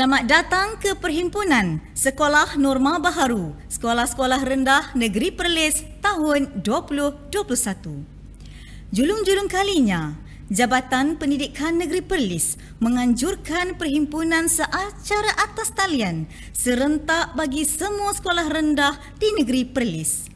Selamat datang ke Perhimpunan Sekolah Norma Baharu, Sekolah-Sekolah Rendah Negeri Perlis tahun 2021. Julung-julung kalinya, Jabatan Pendidikan Negeri Perlis menganjurkan perhimpunan seacara atas talian serentak bagi semua sekolah rendah di Negeri Perlis.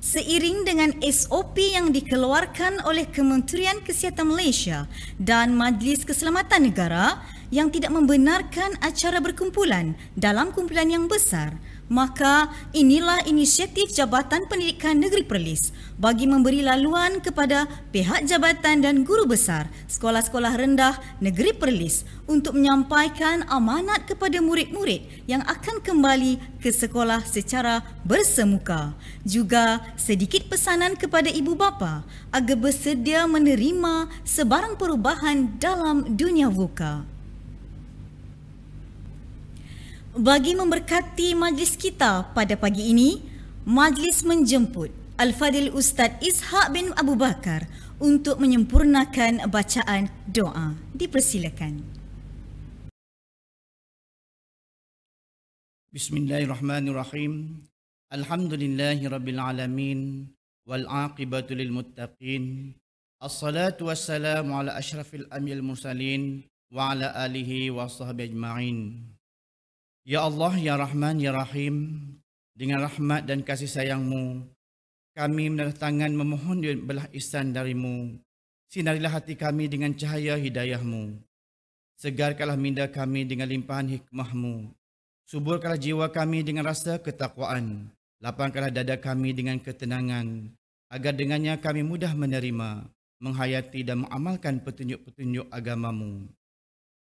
Seiring dengan SOP yang dikeluarkan oleh Kementerian Kesihatan Malaysia dan Majlis Keselamatan Negara, yang tidak membenarkan acara berkumpulan dalam kumpulan yang besar, maka inilah inisiatif Jabatan Pendidikan Negeri Perlis bagi memberi laluan kepada pihak jabatan dan guru besar sekolah-sekolah rendah Negeri Perlis untuk menyampaikan amanat kepada murid-murid yang akan kembali ke sekolah secara bersemuka. Juga sedikit pesanan kepada ibu bapa agar bersedia menerima sebarang perubahan dalam dunia vokal. Bagi memberkati majlis kita pada pagi ini, majlis menjemput Al-Fadil Ustaz Ishaq bin Abu Bakar untuk menyempurnakan bacaan doa. Dipersilakan. Bismillahirrahmanirrahim. Alhamdulillahirrabbilalamin. Wal'aqibatulil muttaqin. Assalatu wassalamu ala ashrafil amyal mursalin. Wa ala alihi wa sahbihi ajma'in. Ya Allah, Ya Rahman, Ya Rahim, dengan rahmat dan kasih sayangmu, kami menaruh tangan memohon belah isan darimu. Sinarilah hati kami dengan cahaya hidayahmu. Segarkanlah minda kami dengan limpahan hikmahmu. Suburkanlah jiwa kami dengan rasa ketakwaan. Lapangkanlah dada kami dengan ketenangan. Agar dengannya kami mudah menerima, menghayati dan mengamalkan petunjuk-petunjuk agamamu.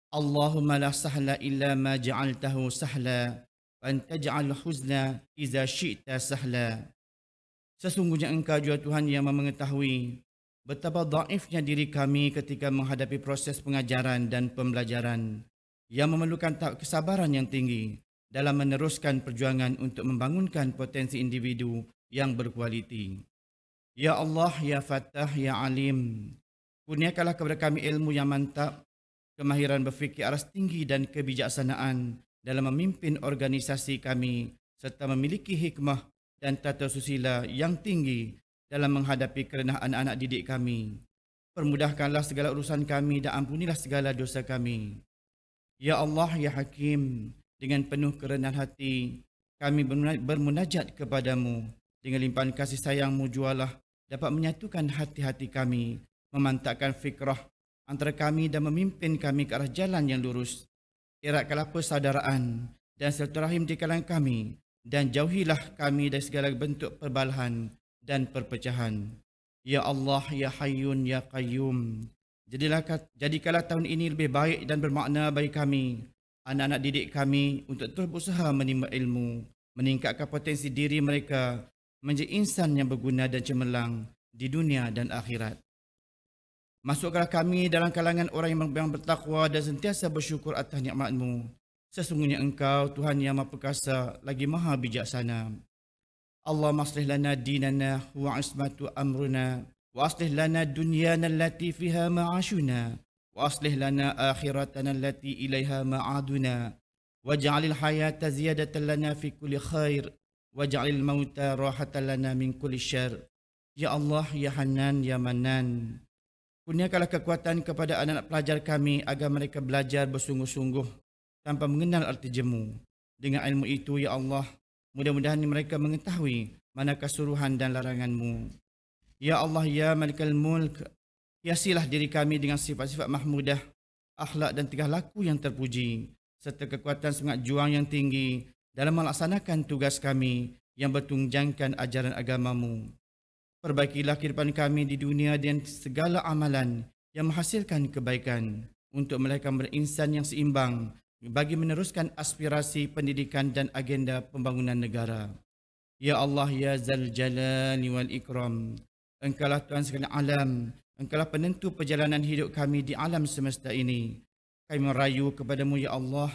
اللهم لا سهل إلا ما جعلته سهلا وأن تجعل huzna إذا شئت سهلا Sesungguhnya engkau juga Tuhan yang mengetahui betapa daifnya diri kami ketika menghadapi proses pengajaran dan pembelajaran yang memerlukan kesabaran yang tinggi dalam meneruskan perjuangan untuk membangunkan potensi individu yang berkualiti. Ya Allah, Ya Fattah, Ya Alim, kurniakanlah kepada kami ilmu yang mantap kemahiran berfikir aras tinggi dan kebijaksanaan dalam memimpin organisasi kami serta memiliki hikmah dan tata susila yang tinggi dalam menghadapi kerenah anak-anak didik kami. Permudahkanlah segala urusan kami dan ampunilah segala dosa kami. Ya Allah, Ya Hakim, dengan penuh kerenan hati, kami bermunajat kepadamu. Dengan limpahan kasih sayangmu jualah dapat menyatukan hati-hati kami, memantapkan fikrah antara kami dan memimpin kami ke arah jalan yang lurus. Eratkanlah persaudaraan dan silaturahim di kalangan kami dan jauhilah kami dari segala bentuk perbalahan dan perpecahan. Ya Allah, Ya Hayyun, Ya Qayyum. Jadilah, jadikanlah tahun ini lebih baik dan bermakna bagi kami, anak-anak didik kami untuk terus berusaha menimba ilmu, meningkatkan potensi diri mereka menjadi insan yang berguna dan cemerlang di dunia dan akhirat. Masuklah kami dalam kalangan orang yang bertakwa dan sentiasa bersyukur atas nikmatmu. Sesungguhnya engkau Tuhan yang maha perkasa lagi maha bijaksana. Allah maslih lana dinana wa asmatu amruna wa aslih lana dunyana allati fiha ma'ashuna wa aslih lana akhiratana allati ilaiha ma'aduna Wajalil hayat hayata ziyadatan lana fi kulli khair wajalil mauta rahatan lana min kulli shar. Ya Allah, Ya Hanan, Ya Manan. Kurniakanlah kekuatan kepada anak-anak pelajar kami agar mereka belajar bersungguh-sungguh tanpa mengenal arti jemu. Dengan ilmu itu, Ya Allah, mudah-mudahan mereka mengetahui mana kesuruhan dan laranganmu. Ya Allah, Ya Malikal Mulk, hiasilah diri kami dengan sifat-sifat mahmudah, akhlak dan tegah laku yang terpuji, serta kekuatan semangat juang yang tinggi dalam melaksanakan tugas kami yang bertunjangkan ajaran agamamu. Perbaikilah kehidupan kami di dunia dengan segala amalan yang menghasilkan kebaikan untuk melahirkan berinsan yang seimbang bagi meneruskan aspirasi pendidikan dan agenda pembangunan negara. Ya Allah, Ya Zal Jalani Wal Ikram, Engkalah Tuhan segala alam, Engkalah penentu perjalanan hidup kami di alam semesta ini. Kami merayu kepadamu, Ya Allah,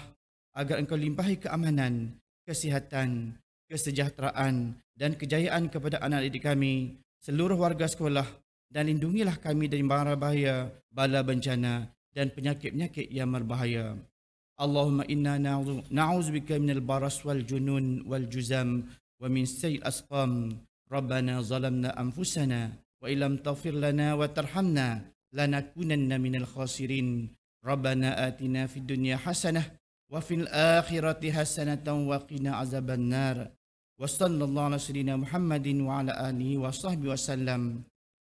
agar Engkau limpahi keamanan, kesihatan, kesejahteraan dan kejayaan kepada anak didik kami seluruh warga sekolah dan lindungilah kami dari mara bahaya, bala bencana dan penyakit-penyakit yang berbahaya. Allahumma inna na'uzubika minal baras wal junun wal juzam wa min sayyil asqam. Rabbana zalamna anfusana wa ilam tafir lana wa tarhamna lanakunanna minal khasirin. Rabbana atina fid dunya hasanah wa fil akhirati hasanatan wa qina azaban nar wa sallallahu ala sayyidina Muhammadin wa ala alihi wa sahbihi wa sallam.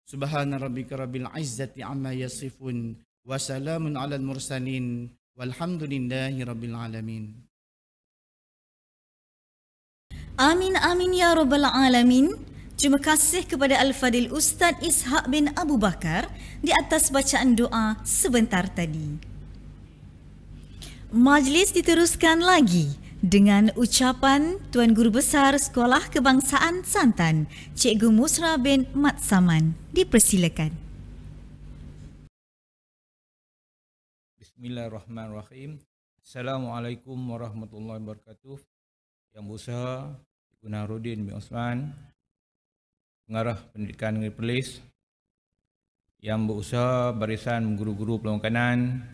Subhana rabbika rabbil izzati amma yasifun wa salamun ala al mursalin walhamdulillahi rabbil alamin. Amin amin ya Rabbil alamin. Terima kasih kepada Al-Fadil Ustaz Ishaq bin Abu Bakar di atas bacaan doa sebentar tadi. Majlis diteruskan lagi dengan ucapan Tuan Guru Besar Sekolah Kebangsaan Santan, Cikgu Musra bin Mat Saman. Dipersilakan. Bismillahirrahmanirrahim. Assalamualaikum warahmatullahi wabarakatuh. Yang berusaha, Cikgu Narudin bin Osman, pengarah pendidikan negeri Perlis, yang berusaha barisan guru-guru pelawang kanan,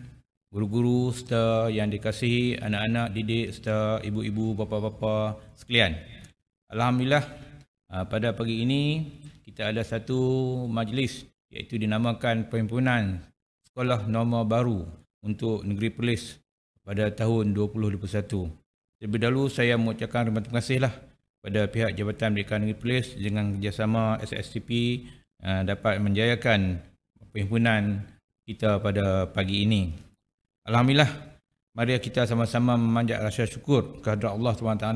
guru-guru serta yang dikasihi anak-anak didik serta ibu-ibu bapa-bapa sekalian. Alhamdulillah ah, pada pagi ini kita ada satu majlis iaitu dinamakan perhimpunan sekolah norma baru untuk negeri Perlis pada tahun 2021. Terlebih dahulu saya mengucapkan terima kasihlah pada pihak Jabatan Pendidikan Negeri Perlis dengan kerjasama SSTP ah, dapat menjayakan perhimpunan kita pada pagi ini. Alhamdulillah mari kita sama-sama memanjat rasa syukur kehadrat Allah SWT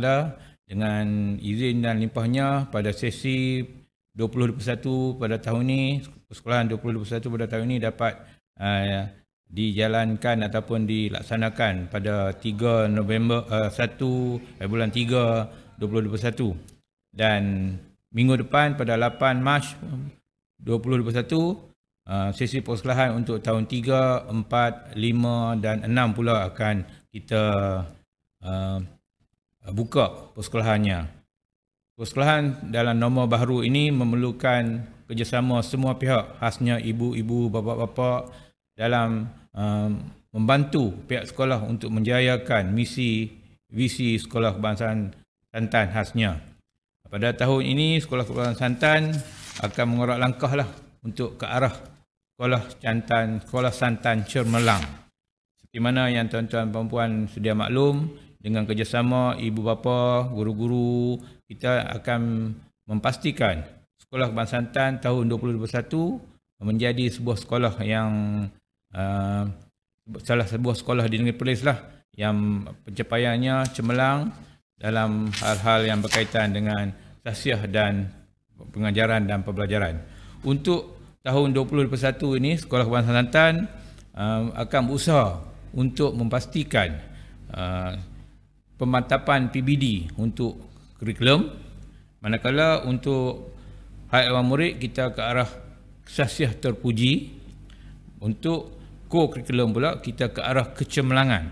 dengan izin dan limpahnya pada sesi 2021 pada tahun ini persekolahan 2021 pada tahun ini dapat uh, dijalankan ataupun dilaksanakan pada 3 November uh, eh, 1 eh, bulan 3 2021 dan minggu depan pada 8 Mac 2021 Ah, sesi persekolahan untuk tahun 3, 4, 5 dan 6 pula akan kita uh, buka persekolahannya. Persekolahan dalam norma baru ini memerlukan kerjasama semua pihak khasnya ibu-ibu, bapa-bapa dalam uh, membantu pihak sekolah untuk menjayakan misi visi Sekolah Kebangsaan Santan khasnya. Pada tahun ini, Sekolah Kebangsaan Santan akan mengorak langkahlah untuk ke arah Sekolah Santan, Sekolah Santan Cermelang. Seperti mana yang tuan-tuan dan puan-puan sedia maklum, dengan kerjasama ibu bapa, guru-guru, kita akan memastikan Sekolah Kebangsaan Santan tahun 2021 menjadi sebuah sekolah yang uh, salah sebuah sekolah di negeri Perlis lah yang pencapaiannya cemerlang dalam hal-hal yang berkaitan dengan tasiah dan pengajaran dan pembelajaran. Untuk tahun 2021 ini Sekolah Kebangsaan Kelantan uh, akan berusaha untuk memastikan uh, pemantapan PBD untuk kurikulum manakala untuk hak awam murid kita ke arah sasiah terpuji untuk ko curriculum pula kita ke arah kecemerlangan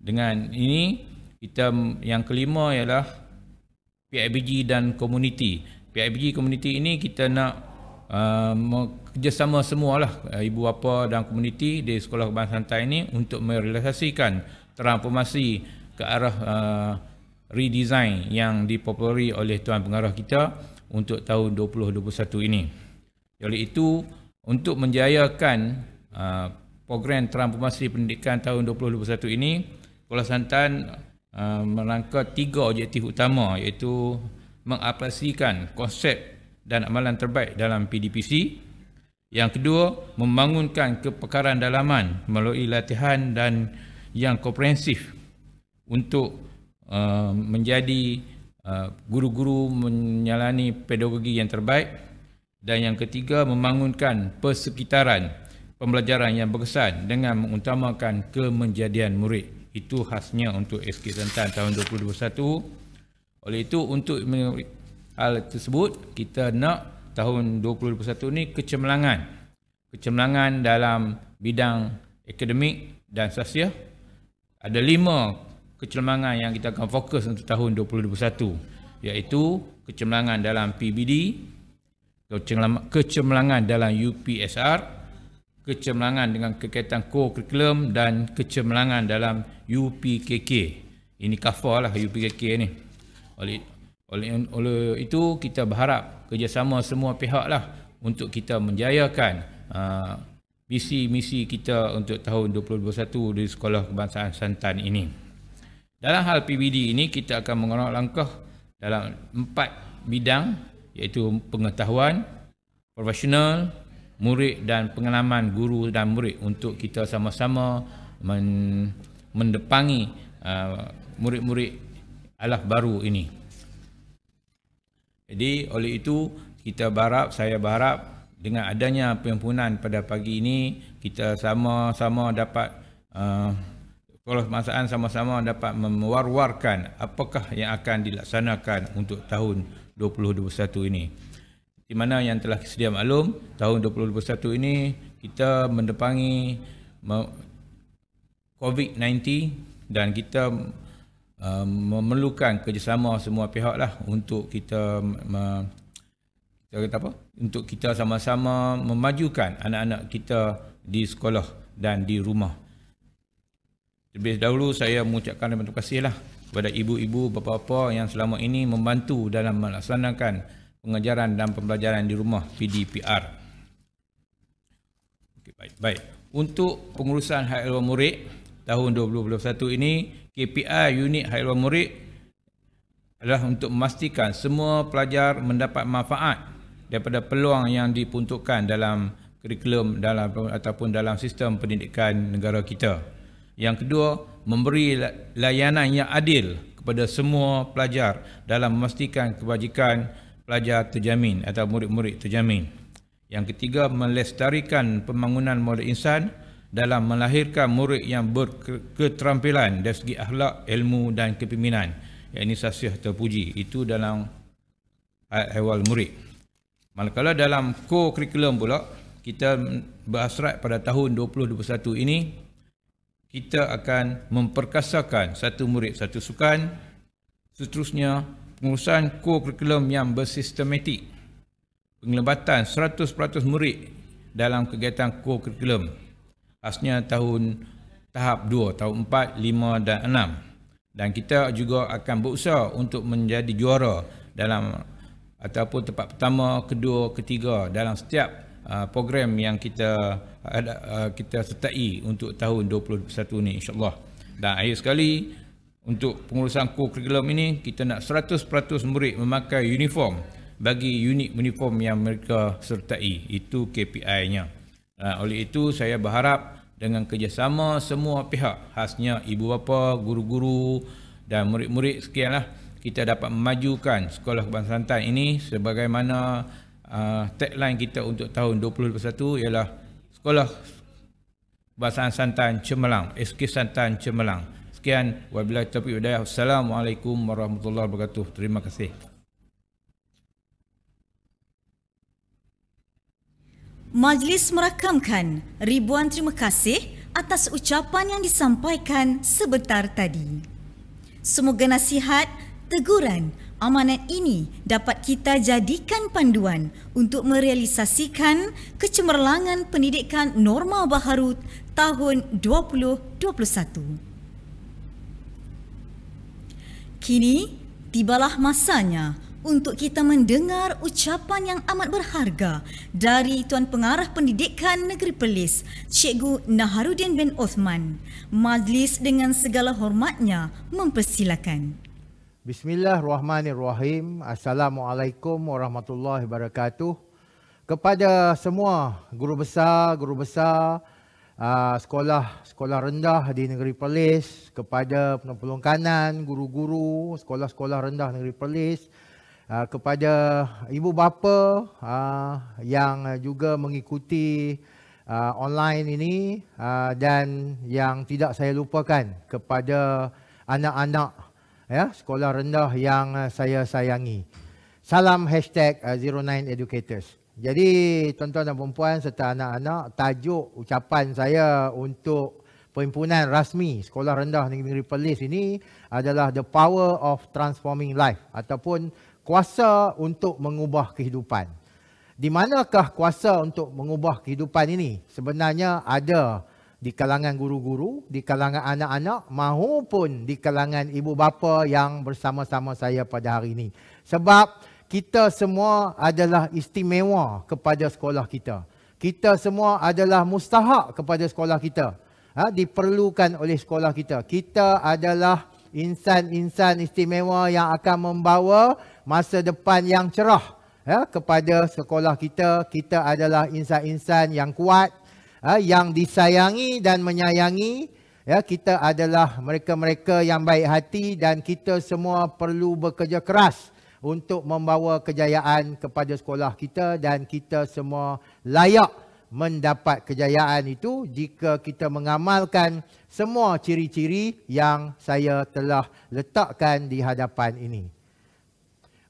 dengan ini kita yang kelima ialah PIBG dan community PIBG community ini kita nak uh, kerjasama semualah uh, ibu bapa dan komuniti di sekolah kebangsaan santai ini untuk merealisasikan transformasi ke arah uh, redesign yang dipopuleri oleh tuan pengarah kita untuk tahun 2021 ini. Oleh itu, untuk menjayakan uh, program transformasi pendidikan tahun 2021 ini, Sekolah Santan uh, merangka tiga objektif utama iaitu mengaplikasikan konsep dan amalan terbaik dalam PDPC. Yang kedua, membangunkan kepekaran dalaman melalui latihan dan yang komprehensif untuk uh, menjadi uh, guru-guru uh, menyalani pedagogi yang terbaik. Dan yang ketiga, membangunkan persekitaran pembelajaran yang berkesan dengan mengutamakan kemenjadian murid. Itu khasnya untuk SK Tentang tahun 2021. Oleh itu, untuk hal tersebut kita nak tahun 2021 ni kecemerlangan kecemerlangan dalam bidang akademik dan sosial ada lima kecemerlangan yang kita akan fokus untuk tahun 2021 iaitu kecemerlangan dalam PBD kecemerlangan dalam UPSR kecemerlangan dengan kekaitan co-curriculum dan kecemerlangan dalam UPKK ini kafalah UPKK ni oleh oleh, oleh itu kita berharap kerjasama semua pihak lah untuk kita menjayakan uh, misi-misi kita untuk tahun 2021 di Sekolah Kebangsaan Santan ini. Dalam hal PBD ini kita akan mengenal langkah dalam empat bidang iaitu pengetahuan, profesional, murid dan pengalaman guru dan murid untuk kita sama-sama mendepangi uh, murid-murid alaf baru ini. Jadi oleh itu kita berharap saya berharap dengan adanya perhimpunan pada pagi ini kita sama-sama dapat uh, kalau masaan sama-sama dapat mewar-warkan apakah yang akan dilaksanakan untuk tahun 2021 ini. Di mana yang telah sedia maklum tahun 2021 ini kita mendepangi COVID-19 dan kita Um, memerlukan kerjasama semua pihak lah untuk kita kata apa untuk kita sama-sama memajukan anak-anak kita di sekolah dan di rumah. Terlebih dahulu saya mengucapkan terima kasihlah kepada ibu-ibu bapa-bapa yang selama ini membantu dalam melaksanakan pengajaran dan pembelajaran di rumah PDPR. Okay, baik, baik. Untuk pengurusan hak murid tahun 2021 ini, KPI unit haiwan murid adalah untuk memastikan semua pelajar mendapat manfaat daripada peluang yang dipuntukkan dalam kurikulum dalam ataupun dalam sistem pendidikan negara kita. Yang kedua, memberi layanan yang adil kepada semua pelajar dalam memastikan kebajikan pelajar terjamin atau murid-murid terjamin. Yang ketiga, melestarikan pembangunan modal insan dalam melahirkan murid yang berketerampilan dari segi akhlak, ilmu dan kepimpinan. Yang ini sasih terpuji. Itu dalam ayat hewal murid. Manakala dalam co-curriculum pula, kita berhasrat pada tahun 2021 ini, kita akan memperkasakan satu murid satu sukan, seterusnya pengurusan co-curriculum yang bersistematik, penglebatan 100% murid dalam kegiatan co-curriculum khasnya tahun tahap 2, tahun 4, 5 dan 6. Dan kita juga akan berusaha untuk menjadi juara dalam ataupun tempat pertama, kedua, ketiga dalam setiap uh, program yang kita ada uh, kita sertai untuk tahun 2021 ini insyaallah. Dan akhir sekali untuk pengurusan kurikulum ini kita nak 100% murid memakai uniform bagi unit uniform yang mereka sertai itu KPI-nya. Ah, oleh itu saya berharap dengan kerjasama semua pihak khasnya ibu bapa, guru-guru dan murid-murid sekianlah kita dapat memajukan sekolah kebangsaan Santan ini sebagaimana uh, tagline kita untuk tahun 2021 ialah sekolah kebangsaan Santan Cemerlang, SK Santan Cemerlang. Sekian wabillahi taufiq hidayah. Assalamualaikum warahmatullahi wabarakatuh. Terima kasih. Majlis merakamkan ribuan terima kasih atas ucapan yang disampaikan sebentar tadi. Semoga nasihat, teguran, amanat ini dapat kita jadikan panduan untuk merealisasikan kecemerlangan pendidikan norma baharu tahun 2021. Kini, tibalah masanya untuk kita mendengar ucapan yang amat berharga dari Tuan Pengarah Pendidikan Negeri Perlis, Cikgu Naharudin bin Osman. Majlis dengan segala hormatnya mempersilakan. Bismillahirrahmanirrahim. Assalamualaikum warahmatullahi wabarakatuh. Kepada semua guru besar, guru besar, sekolah sekolah rendah di negeri Perlis, kepada penolong kanan, guru-guru, sekolah-sekolah rendah negeri Perlis, uh, kepada ibu bapa uh, yang juga mengikuti uh, online ini uh, dan yang tidak saya lupakan kepada anak-anak ya sekolah rendah yang saya sayangi. Salam hashtag #09educators. Jadi tuan-tuan dan puan serta anak-anak, tajuk ucapan saya untuk perhimpunan rasmi sekolah rendah Negeri Perlis ini adalah The Power of Transforming Life ataupun kuasa untuk mengubah kehidupan. Di manakah kuasa untuk mengubah kehidupan ini? Sebenarnya ada di kalangan guru-guru, di kalangan anak-anak maupun di kalangan ibu bapa yang bersama-sama saya pada hari ini. Sebab kita semua adalah istimewa kepada sekolah kita. Kita semua adalah mustahak kepada sekolah kita. Ha, diperlukan oleh sekolah kita. Kita adalah insan-insan istimewa yang akan membawa masa depan yang cerah ya, kepada sekolah kita. Kita adalah insan-insan yang kuat, ya, yang disayangi dan menyayangi. Ya, kita adalah mereka-mereka yang baik hati dan kita semua perlu bekerja keras untuk membawa kejayaan kepada sekolah kita dan kita semua layak mendapat kejayaan itu jika kita mengamalkan semua ciri-ciri yang saya telah letakkan di hadapan ini.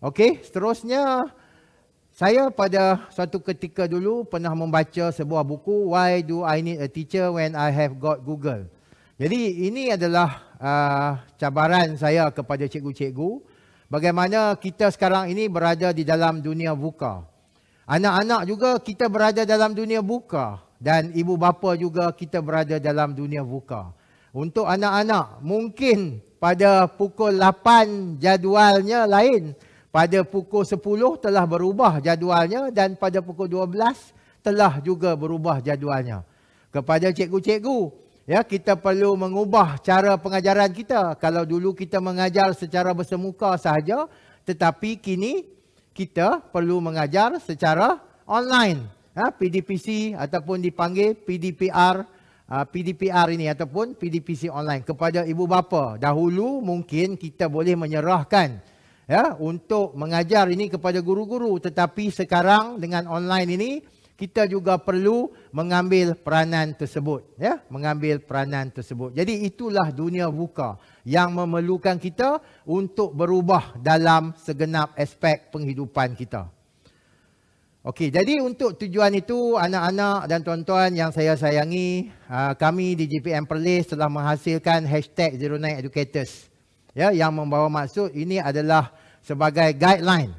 Okey, seterusnya saya pada satu ketika dulu pernah membaca sebuah buku Why do I need a teacher when I have got Google. Jadi ini adalah uh, cabaran saya kepada cikgu-cikgu bagaimana kita sekarang ini berada di dalam dunia buka. Anak-anak juga kita berada dalam dunia buka dan ibu bapa juga kita berada dalam dunia buka. Untuk anak-anak mungkin pada pukul 8 jadualnya lain pada pukul 10 telah berubah jadualnya dan pada pukul 12 telah juga berubah jadualnya. Kepada cikgu-cikgu, ya kita perlu mengubah cara pengajaran kita. Kalau dulu kita mengajar secara bersemuka sahaja, tetapi kini kita perlu mengajar secara online. Ya, ha, PDPC ataupun dipanggil PDPR, ha, PDPR ini ataupun PDPC online. Kepada ibu bapa, dahulu mungkin kita boleh menyerahkan ya untuk mengajar ini kepada guru-guru tetapi sekarang dengan online ini kita juga perlu mengambil peranan tersebut ya mengambil peranan tersebut jadi itulah dunia buka yang memerlukan kita untuk berubah dalam segenap aspek penghidupan kita okey jadi untuk tujuan itu anak-anak dan tuan-tuan yang saya sayangi ah, kami di JPM Perlis telah menghasilkan hashtag Zero Night Educators ya yang membawa maksud ini adalah sebagai guideline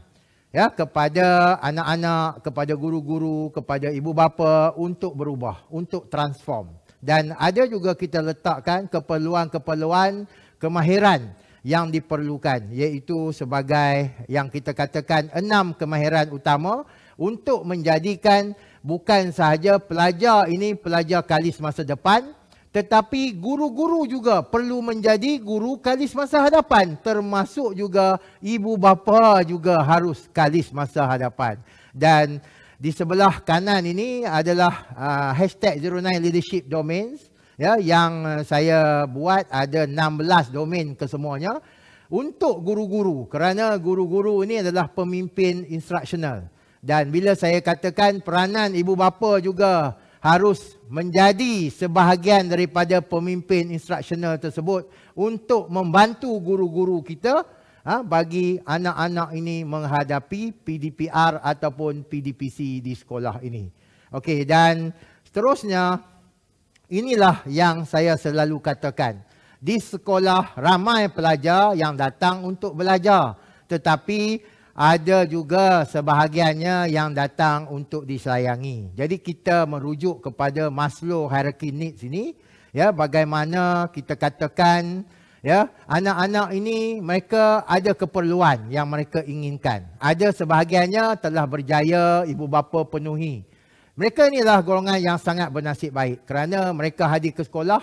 ya kepada anak-anak kepada guru-guru kepada ibu bapa untuk berubah untuk transform dan ada juga kita letakkan keperluan-keperluan kemahiran yang diperlukan iaitu sebagai yang kita katakan enam kemahiran utama untuk menjadikan bukan sahaja pelajar ini pelajar kali semasa depan tetapi guru-guru juga perlu menjadi guru kalis masa hadapan. Termasuk juga ibu bapa juga harus kalis masa hadapan. Dan di sebelah kanan ini adalah uh, hashtag 09 Leadership Domains. Ya, yang saya buat ada 16 domain kesemuanya untuk guru-guru kerana guru-guru ini adalah pemimpin instruksional dan bila saya katakan peranan ibu bapa juga harus menjadi sebahagian daripada pemimpin instruksional tersebut untuk membantu guru-guru kita ha, bagi anak-anak ini menghadapi PDPR ataupun PDPC di sekolah ini. Okey dan seterusnya inilah yang saya selalu katakan. Di sekolah ramai pelajar yang datang untuk belajar tetapi ada juga sebahagiannya yang datang untuk disayangi. Jadi kita merujuk kepada Maslow hierarchy needs ini ya bagaimana kita katakan ya anak-anak ini mereka ada keperluan yang mereka inginkan. Ada sebahagiannya telah berjaya ibu bapa penuhi. Mereka ini adalah golongan yang sangat bernasib baik kerana mereka hadir ke sekolah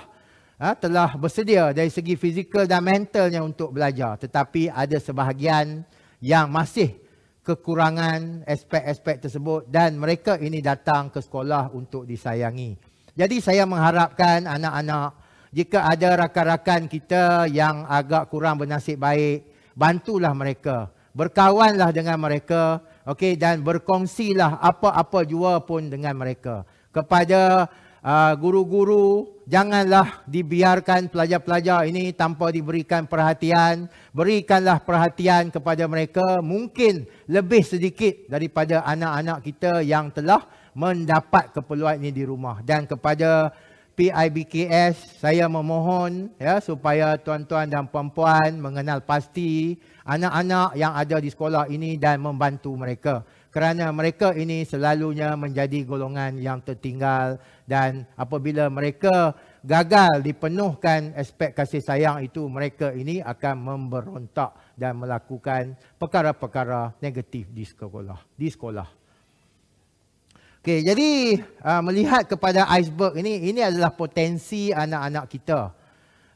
Ha, telah bersedia dari segi fizikal dan mentalnya untuk belajar. Tetapi ada sebahagian yang masih kekurangan aspek-aspek tersebut dan mereka ini datang ke sekolah untuk disayangi. Jadi saya mengharapkan anak-anak jika ada rakan-rakan kita yang agak kurang bernasib baik, bantulah mereka. Berkawanlah dengan mereka okay, dan berkongsilah apa-apa jua pun dengan mereka. Kepada uh, guru-guru janganlah dibiarkan pelajar-pelajar ini tanpa diberikan perhatian. Berikanlah perhatian kepada mereka mungkin lebih sedikit daripada anak-anak kita yang telah mendapat keperluan ini di rumah. Dan kepada PIBKS, saya memohon ya, supaya tuan-tuan dan puan-puan mengenal pasti anak-anak yang ada di sekolah ini dan membantu mereka. Kerana mereka ini selalunya menjadi golongan yang tertinggal dan apabila mereka gagal dipenuhkan aspek kasih sayang itu mereka ini akan memberontak dan melakukan perkara-perkara negatif di sekolah di sekolah okey jadi uh, melihat kepada iceberg ini ini adalah potensi anak-anak kita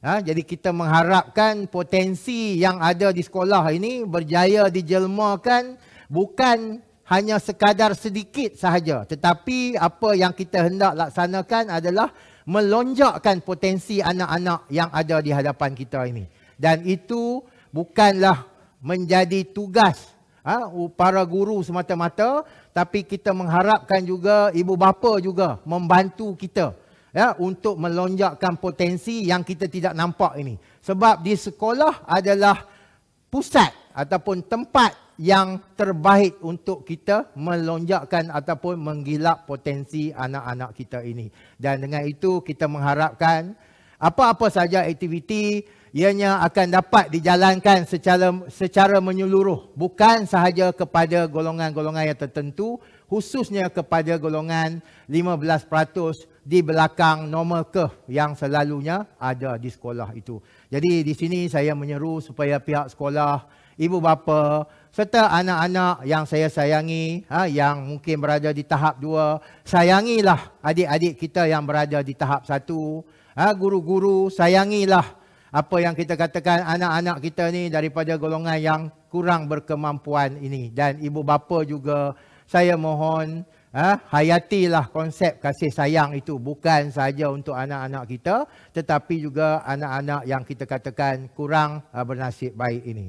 Ha, jadi kita mengharapkan potensi yang ada di sekolah ini berjaya dijelmakan bukan hanya sekadar sedikit sahaja. Tetapi apa yang kita hendak laksanakan adalah melonjakkan potensi anak-anak yang ada di hadapan kita ini. Dan itu bukanlah menjadi tugas ha, para guru semata-mata tapi kita mengharapkan juga ibu bapa juga membantu kita ya untuk melonjakkan potensi yang kita tidak nampak ini sebab di sekolah adalah pusat ataupun tempat yang terbaik untuk kita melonjakkan ataupun menggilap potensi anak-anak kita ini. Dan dengan itu kita mengharapkan apa-apa saja aktiviti ianya akan dapat dijalankan secara secara menyeluruh bukan sahaja kepada golongan-golongan yang tertentu khususnya kepada golongan 15% di belakang normal curve yang selalunya ada di sekolah itu. Jadi di sini saya menyeru supaya pihak sekolah, ibu bapa, serta anak-anak yang saya sayangi ha, yang mungkin berada di tahap dua. Sayangilah adik-adik kita yang berada di tahap satu. guru ha, guru-guru, sayangilah apa yang kita katakan anak-anak kita ni daripada golongan yang kurang berkemampuan ini. Dan ibu bapa juga, saya mohon ha, hayatilah konsep kasih sayang itu bukan saja untuk anak-anak kita tetapi juga anak-anak yang kita katakan kurang ha, bernasib baik ini.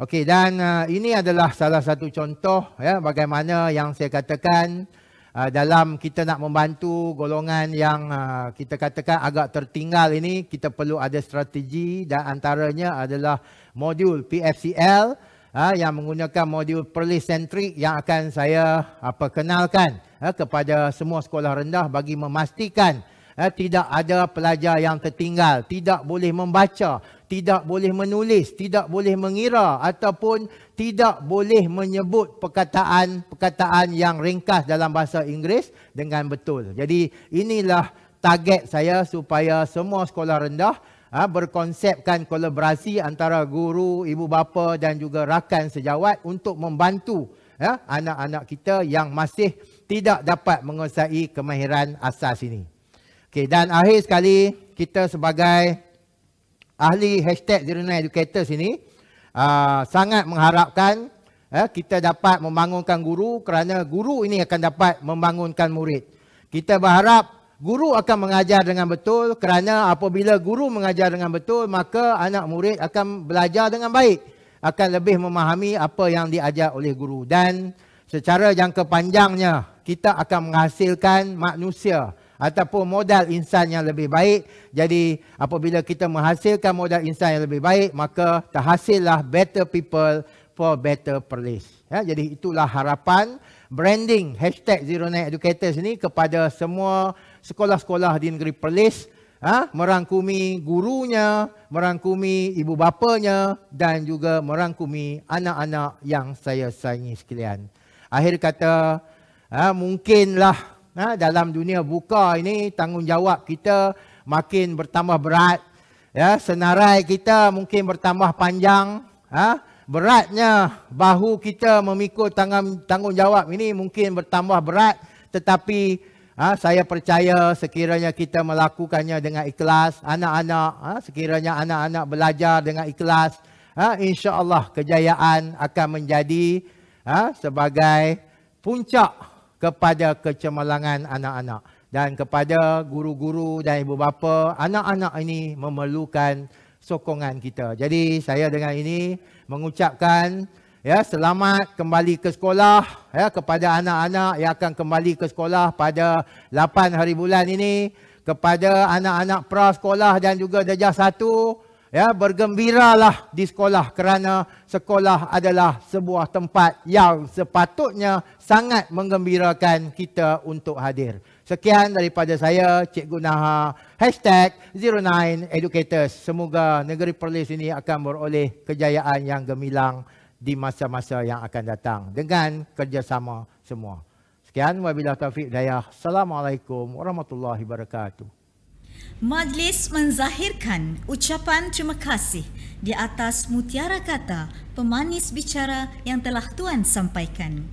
Okey dan uh, ini adalah salah satu contoh ya bagaimana yang saya katakan uh, dalam kita nak membantu golongan yang uh, kita katakan agak tertinggal ini kita perlu ada strategi dan antaranya adalah modul PFCL uh, yang menggunakan modul Perlicentric yang akan saya uh, perkenalkan uh, kepada semua sekolah rendah bagi memastikan uh, tidak ada pelajar yang tertinggal tidak boleh membaca tidak boleh menulis, tidak boleh mengira ataupun tidak boleh menyebut perkataan-perkataan yang ringkas dalam bahasa Inggeris dengan betul. Jadi inilah target saya supaya semua sekolah rendah ah, berkonsepkan kolaborasi antara guru, ibu bapa dan juga rakan sejawat untuk membantu ah, anak-anak kita yang masih tidak dapat menguasai kemahiran asas ini. Okay, dan akhir sekali, kita sebagai ahli hashtag Zirina Educators ini aa, ah, sangat mengharapkan eh, kita dapat membangunkan guru kerana guru ini akan dapat membangunkan murid. Kita berharap guru akan mengajar dengan betul kerana apabila guru mengajar dengan betul maka anak murid akan belajar dengan baik. Akan lebih memahami apa yang diajar oleh guru dan secara jangka panjangnya kita akan menghasilkan manusia ataupun modal insan yang lebih baik. Jadi apabila kita menghasilkan modal insan yang lebih baik, maka terhasillah better people for better place. Ya, jadi itulah harapan branding hashtag Zero Net Educators ini kepada semua sekolah-sekolah di negeri Perlis ha, merangkumi gurunya, merangkumi ibu bapanya dan juga merangkumi anak-anak yang saya sayangi sekalian. Akhir kata, ha, mungkinlah ha, dalam dunia buka ini tanggungjawab kita makin bertambah berat ya senarai kita mungkin bertambah panjang ha, beratnya bahu kita memikul tangan, tanggungjawab ini mungkin bertambah berat tetapi ha, saya percaya sekiranya kita melakukannya dengan ikhlas anak-anak ha, sekiranya anak-anak belajar dengan ikhlas ha, insya-Allah kejayaan akan menjadi ha, sebagai puncak kepada kecemerlangan anak-anak dan kepada guru-guru dan ibu bapa, anak-anak ini memerlukan sokongan kita. Jadi saya dengan ini mengucapkan ya selamat kembali ke sekolah ya kepada anak-anak yang akan kembali ke sekolah pada 8 hari bulan ini kepada anak-anak prasekolah dan juga satu ya bergembiralah di sekolah kerana sekolah adalah sebuah tempat yang sepatutnya sangat menggembirakan kita untuk hadir. Sekian daripada saya, Cik Naha, hashtag 09educators. Semoga negeri Perlis ini akan beroleh kejayaan yang gemilang di masa-masa yang akan datang dengan kerjasama semua. Sekian, wabillahi taufiq daya. Assalamualaikum warahmatullahi wabarakatuh. Majlis menzahirkan ucapan terima kasih di atas mutiara kata pemanis bicara yang telah Tuan sampaikan.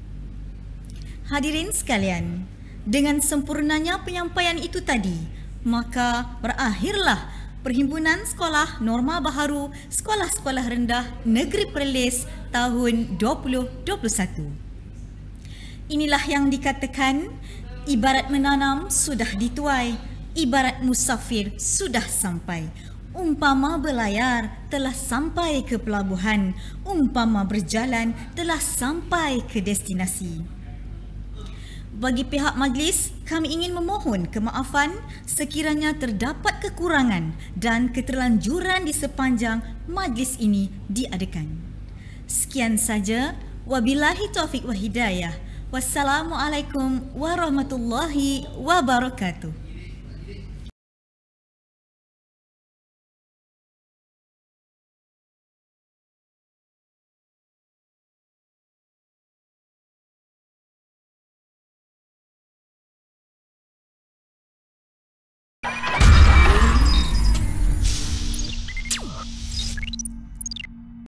Hadirin sekalian, dengan sempurnanya penyampaian itu tadi, maka berakhirlah Perhimpunan Sekolah Norma Baharu Sekolah-Sekolah Rendah Negeri Perlis tahun 2021. Inilah yang dikatakan, ibarat menanam sudah dituai, ibarat musafir sudah sampai. Umpama berlayar telah sampai ke pelabuhan, umpama berjalan telah sampai ke destinasi. Bagi pihak majlis, kami ingin memohon kemaafan sekiranya terdapat kekurangan dan keterlanjuran di sepanjang majlis ini diadakan. Sekian saja, wabilahi taufiq wa hidayah. Wassalamualaikum warahmatullahi wabarakatuh.